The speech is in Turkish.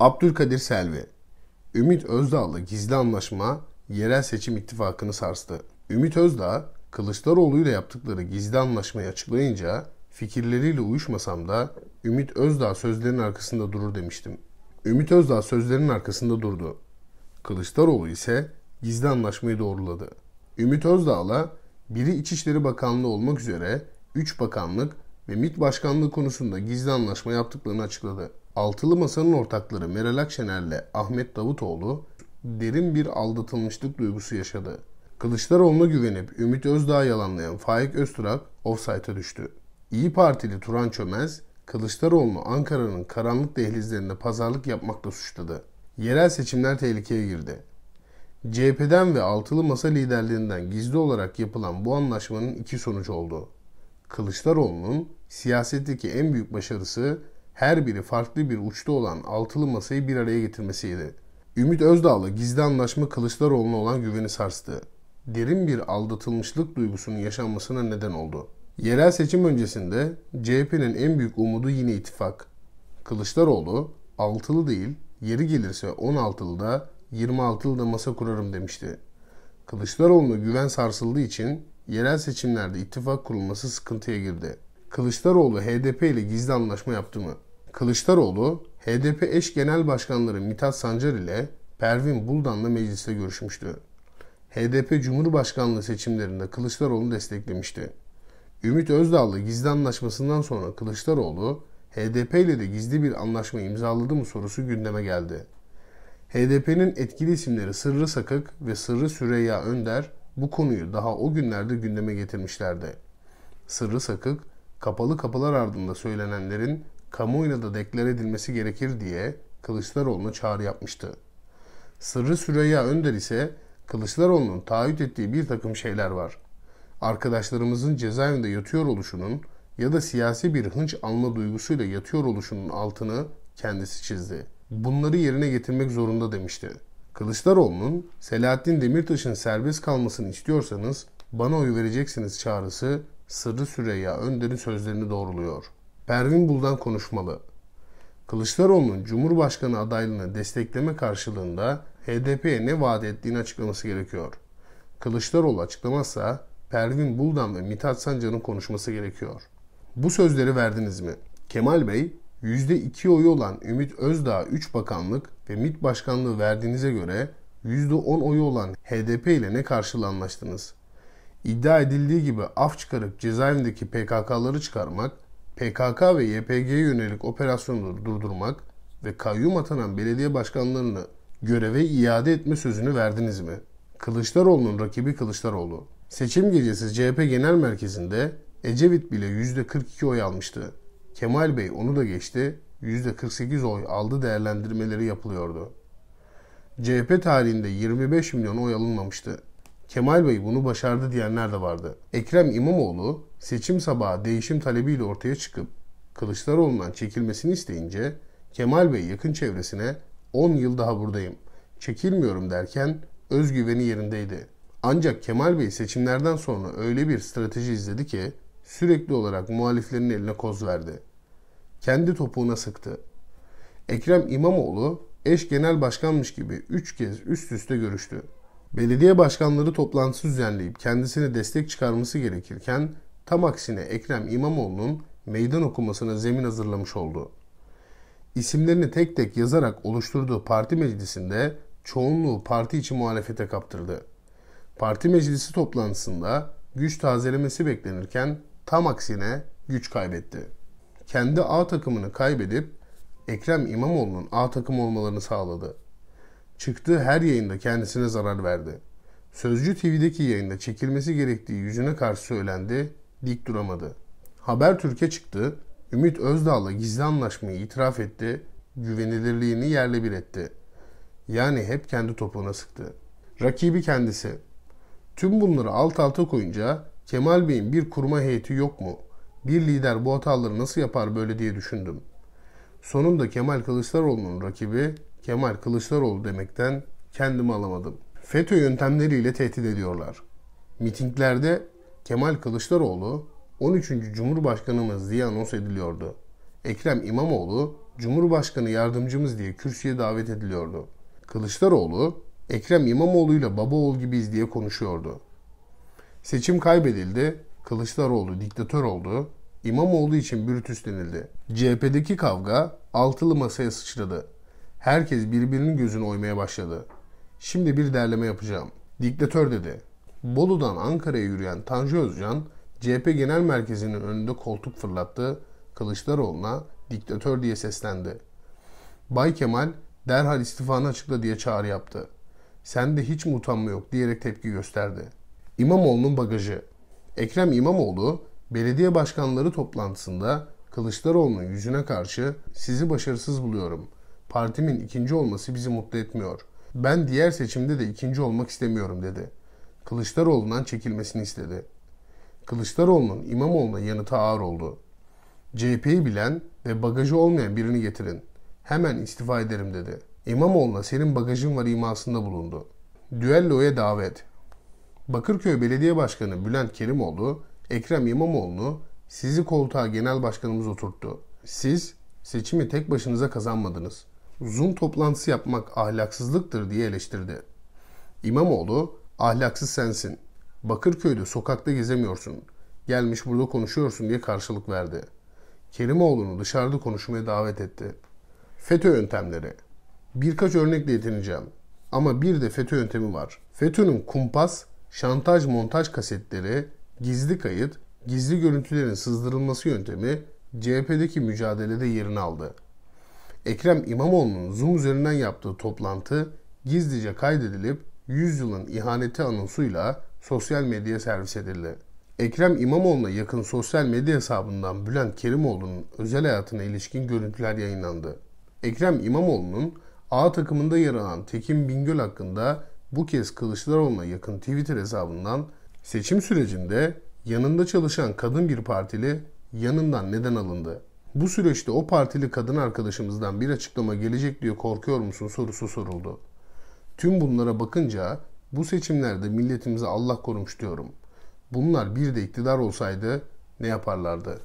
Abdülkadir Selvi Ümit Özdağ'la gizli anlaşma yerel seçim ittifakını sarstı. Ümit Özdağ, Kılıçdaroğlu ile yaptıkları gizli anlaşmayı açıklayınca fikirleriyle uyuşmasam da Ümit Özdağ sözlerinin arkasında durur demiştim. Ümit Özdağ sözlerinin arkasında durdu. Kılıçdaroğlu ise gizli anlaşmayı doğruladı. Ümit Özdağ'la biri İçişleri Bakanlığı olmak üzere 3 bakanlık ve MİT Başkanlığı konusunda gizli anlaşma yaptıklarını açıkladı. Altılı Masa'nın ortakları Meral Akşener'le Ahmet Davutoğlu derin bir aldatılmışlık duygusu yaşadı. Kılıçdaroğlu'na güvenip Ümit Özdağ yalanlayan Faik Öztürk offside'a düştü. İyi Partili Turan Çömez, Kılıçdaroğlu'nu Ankara'nın karanlık dehlizlerinde pazarlık yapmakla suçladı. Yerel seçimler tehlikeye girdi. CHP'den ve altılı masa liderlerinden gizli olarak yapılan bu anlaşmanın iki sonucu oldu. Kılıçdaroğlu'nun siyasetteki en büyük başarısı her biri farklı bir uçta olan altılı masayı bir araya getirmesiydi. Ümit Özdağ'la gizli anlaşma Kılıçdaroğlu'na olan güveni sarstı. Derin bir aldatılmışlık duygusunun yaşanmasına neden oldu. Yerel seçim öncesinde CHP'nin en büyük umudu yine ittifak. Kılıçdaroğlu altılı değil, yeri gelirse 16'lıda 26'lıda masa kurarım demişti. Kılıçdaroğlu'na güven sarsıldığı için yerel seçimlerde ittifak kurulması sıkıntıya girdi. Kılıçdaroğlu HDP ile gizli anlaşma yaptı mı? Kılıçdaroğlu, HDP eş genel başkanları Mithat Sancar ile Pervin Buldan'la mecliste görüşmüştü. HDP Cumhurbaşkanlığı seçimlerinde Kılıçdaroğlu desteklemişti. Ümit Özdağ'la gizli anlaşmasından sonra Kılıçdaroğlu, HDP ile de gizli bir anlaşma imzaladı mı sorusu gündeme geldi. HDP'nin etkili isimleri Sırrı Sakık ve Sırrı Süreyya Önder bu konuyu daha o günlerde gündeme getirmişlerdi. Sırrı Sakık, kapalı kapılar ardında söylenenlerin Kamuyla da deklar edilmesi gerekir diye Kılıçdaroğlu'na çağrı yapmıştı. Sırrı Süreyya Önder ise Kılıçdaroğlu'nun taahhüt ettiği bir takım şeyler var. Arkadaşlarımızın cezaevinde yatıyor oluşunun ya da siyasi bir hınç alma duygusuyla yatıyor oluşunun altını kendisi çizdi. Bunları yerine getirmek zorunda demişti. Kılıçdaroğlu'nun Selahattin Demirtaş'ın serbest kalmasını istiyorsanız bana oy vereceksiniz çağrısı Sırrı Süreyya Önder'in sözlerini doğruluyor. Pervin Buldan konuşmalı. Kılıçdaroğlu'nun Cumhurbaşkanı adaylığını destekleme karşılığında HDP'ye ne vaat ettiğini açıklaması gerekiyor. Kılıçdaroğlu açıklamazsa Pervin Buldan ve Mithat Sancar'ın konuşması gerekiyor. Bu sözleri verdiniz mi? Kemal Bey, %2 oyu olan Ümit Özdağ 3 bakanlık ve MİT başkanlığı verdiğinize göre %10 oyu olan HDP ile ne karşılığı anlaştınız? İddia edildiği gibi af çıkarıp cezaevindeki PKK'ları çıkarmak PKK ve YPG'ye yönelik operasyonları durdurmak ve kayyum atanan belediye başkanlarını göreve iade etme sözünü verdiniz mi? Kılıçdaroğlu'nun rakibi Kılıçdaroğlu. Seçim gecesi CHP Genel Merkezi'nde Ecevit bile %42 oy almıştı. Kemal Bey onu da geçti, %48 oy aldı değerlendirmeleri yapılıyordu. CHP tarihinde 25 milyon oy alınmamıştı. Kemal Bey bunu başardı diyenler de vardı. Ekrem İmamoğlu seçim sabahı değişim talebiyle ortaya çıkıp Kılıçdaroğlu'ndan çekilmesini isteyince Kemal Bey yakın çevresine 10 yıl daha buradayım, çekilmiyorum derken özgüveni yerindeydi. Ancak Kemal Bey seçimlerden sonra öyle bir strateji izledi ki sürekli olarak muhaliflerin eline koz verdi. Kendi topuğuna sıktı. Ekrem İmamoğlu eş genel başkanmış gibi 3 kez üst üste görüştü. Belediye başkanları toplantısı düzenleyip kendisine destek çıkarması gerekirken Tam aksine Ekrem İmamoğlu'nun meydan okumasına zemin hazırlamış oldu. İsimlerini tek tek yazarak oluşturduğu parti meclisinde çoğunluğu parti içi muhalefete kaptırdı. Parti meclisi toplantısında güç tazelemesi beklenirken tam aksine güç kaybetti. Kendi A takımını kaybedip Ekrem İmamoğlu'nun A takım olmalarını sağladı. Çıktığı her yayında kendisine zarar verdi. Sözcü TV'deki yayında çekilmesi gerektiği yüzüne karşı söylendi dik duramadı. Haber Türkiye çıktı, Ümit Özdağ'la gizli anlaşmayı itiraf etti, güvenilirliğini yerle bir etti. Yani hep kendi topuğuna sıktı. Rakibi kendisi. Tüm bunları alt alta koyunca Kemal Bey'in bir kurma heyeti yok mu? Bir lider bu hataları nasıl yapar böyle diye düşündüm. Sonunda Kemal Kılıçdaroğlu'nun rakibi Kemal Kılıçdaroğlu demekten kendimi alamadım. FETÖ yöntemleriyle tehdit ediyorlar. Mitinglerde Kemal Kılıçdaroğlu 13. Cumhurbaşkanımız diye anons ediliyordu. Ekrem İmamoğlu Cumhurbaşkanı yardımcımız diye kürsüye davet ediliyordu. Kılıçdaroğlu Ekrem İmamoğlu'yla baba oğul gibiyiz diye konuşuyordu. Seçim kaybedildi, Kılıçdaroğlu diktatör oldu, İmamoğlu için Brutus denildi. CHP'deki kavga altılı masaya sıçradı. Herkes birbirinin gözünü oymaya başladı. Şimdi bir derleme yapacağım. Diktatör dedi. Bolu'dan Ankara'ya yürüyen Tanju Özcan, CHP Genel Merkezi'nin önünde koltuk fırlattı, Kılıçdaroğlu'na diktatör diye seslendi. Bay Kemal derhal istifanı açıkla diye çağrı yaptı. Sen de hiç mi utanma yok diyerek tepki gösterdi. İmamoğlu'nun bagajı Ekrem İmamoğlu belediye başkanları toplantısında Kılıçdaroğlu'nun yüzüne karşı sizi başarısız buluyorum. Partimin ikinci olması bizi mutlu etmiyor. Ben diğer seçimde de ikinci olmak istemiyorum dedi. Kılıçdaroğlu'ndan çekilmesini istedi. Kılıçdaroğlu'nun İmamoğlu'na yanıtı ağır oldu. CHP'yi bilen ve bagajı olmayan birini getirin. Hemen istifa ederim dedi. İmamoğlu'na senin bagajın var imasında bulundu. Düelloya davet. Bakırköy Belediye Başkanı Bülent Kerimoğlu, Ekrem İmamoğlu'nu sizi koltuğa genel başkanımız oturttu. Siz seçimi tek başınıza kazanmadınız. Zoom toplantısı yapmak ahlaksızlıktır diye eleştirdi. İmamoğlu, Ahlaksız sensin. Bakırköy'de sokakta gezemiyorsun. Gelmiş burada konuşuyorsun diye karşılık verdi. Kerimoğlu'nu dışarıda konuşmaya davet etti. FETÖ yöntemleri. Birkaç örnekle yetineceğim. Ama bir de FETÖ yöntemi var. FETÖ'nün kumpas, şantaj montaj kasetleri, gizli kayıt, gizli görüntülerin sızdırılması yöntemi CHP'deki mücadelede yerini aldı. Ekrem İmamoğlu'nun Zoom üzerinden yaptığı toplantı gizlice kaydedilip yılın ihaneti anonsuyla sosyal medyaya servis edildi. Ekrem İmamoğlu'na yakın sosyal medya hesabından Bülent Kerimoğlu'nun özel hayatına ilişkin görüntüler yayınlandı. Ekrem İmamoğlu'nun A takımında yer alan Tekin Bingöl hakkında bu kez Kılıçdaroğlu'na yakın Twitter hesabından seçim sürecinde yanında çalışan kadın bir partili yanından neden alındı? Bu süreçte o partili kadın arkadaşımızdan bir açıklama gelecek diye korkuyor musun sorusu soruldu. Tüm bunlara bakınca bu seçimlerde milletimize Allah korumuş diyorum. Bunlar bir de iktidar olsaydı ne yaparlardı?